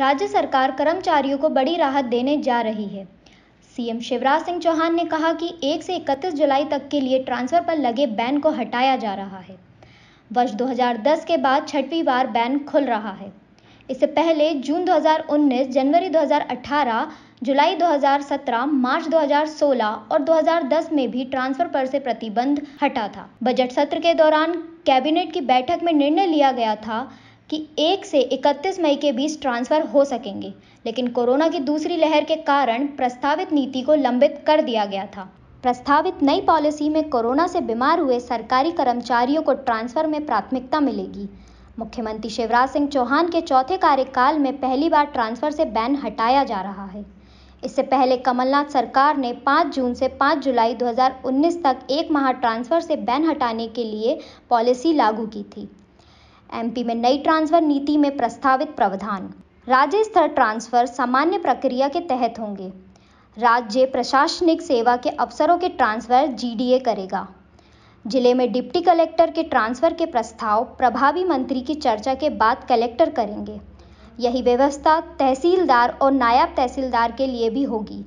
राज्य सरकार कर्मचारियों को बड़ी राहत देने जा रही है सीएम शिवराज सिंह चौहान ने कहा कि 1 से 31 जुलाई तक के लिए ट्रांसफर पर लगे बैन को हटाया जा रहा है वर्ष 2010 के बाद छठवीं बार बैन खुल रहा है इससे पहले जून 2019, जनवरी 2018, जुलाई 2017, मार्च 2016 और 2010 में भी ट्रांसफर पर से प्रतिबंध हटा था बजट सत्र के दौरान कैबिनेट की बैठक में निर्णय लिया गया था कि एक से 31 मई के बीच ट्रांसफर हो सकेंगे लेकिन कोरोना की दूसरी लहर के कारण प्रस्तावित नीति को लंबित कर दिया गया था प्रस्तावित नई पॉलिसी में कोरोना से बीमार हुए सरकारी कर्मचारियों को ट्रांसफर में प्राथमिकता मिलेगी मुख्यमंत्री शिवराज सिंह चौहान के चौथे कार्यकाल में पहली बार ट्रांसफर से बैन हटाया जा रहा है इससे पहले कमलनाथ सरकार ने 5 जून से 5 जुलाई 2019 तक एक माह ट्रांसफर से बैन हटाने के लिए पॉलिसी लागू की थी एमपी में नई ट्रांसफर नीति में प्रस्तावित प्रावधान राज्य स्तर ट्रांसफर सामान्य प्रक्रिया के तहत होंगे राज्य प्रशासनिक सेवा के अफसरों के ट्रांसफर जीडीए करेगा जिले में डिप्टी कलेक्टर के ट्रांसफर के प्रस्ताव प्रभावी मंत्री की चर्चा के बाद कलेक्टर करेंगे यही व्यवस्था तहसीलदार और नायब तहसीलदार के लिए भी होगी